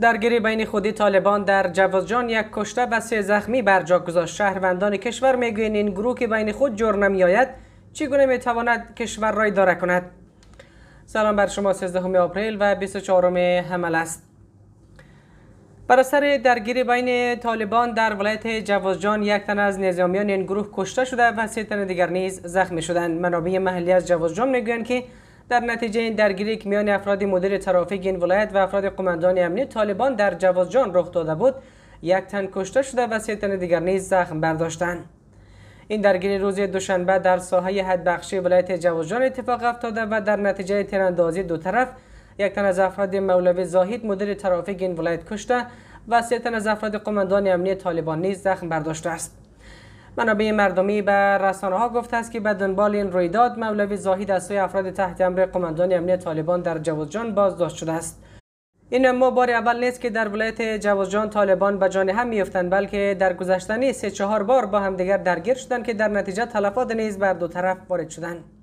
درگیری بین خودی طالبان در جوازجان یک کشته و سه زخمی بر جا گذاشت شهروندان کشور میگویند این گروه که بین خود جور نمیآید چگونه میتواند کشور را اداره کند سلام بر شما 13 آپریل و 24 حمل است بر اثر درگیری بین طالبان در ولایت جوازجان یک تن از نظامیان این گروه کشته شده و سه تن دیگر نیز زخمی شدند منابع محلی از جوازجان میگویند که در نتیجه این درگیری که میان افراد مدیر ترافیک این ولایت و افراد قمندان امنی طالبان در جوازجان رخ داده بود یک تن کشته شده و سه تن دیگر نیز زخم برداشتند این درگیری روز دوشنبه در ساحه حدبخشی ولایت جوازجان اتفاق افتاده و در نتیجه تیراندازی دو طرف یک تن از افراد مولوی زاهید مدیر ترافیک این ولایت کشته و سه تن از افراد قماندان امنی طالبان نیز زخم برداشته است منابع مردمی به رسانه ها گفته است که به دنبال این رویداد مولوی زاهد از سوی افراد تحت امر قماندان امنیت طالبان در جوزجان بازداشت شده است این ما بار اول نیست که در ولایت جوزجان طالبان به جان هم میفتند بلکه در گذشته سه چهار بار با همدیگر درگیر شدند که در نتیجه تلفات نیز بر دو طرف وارد شدند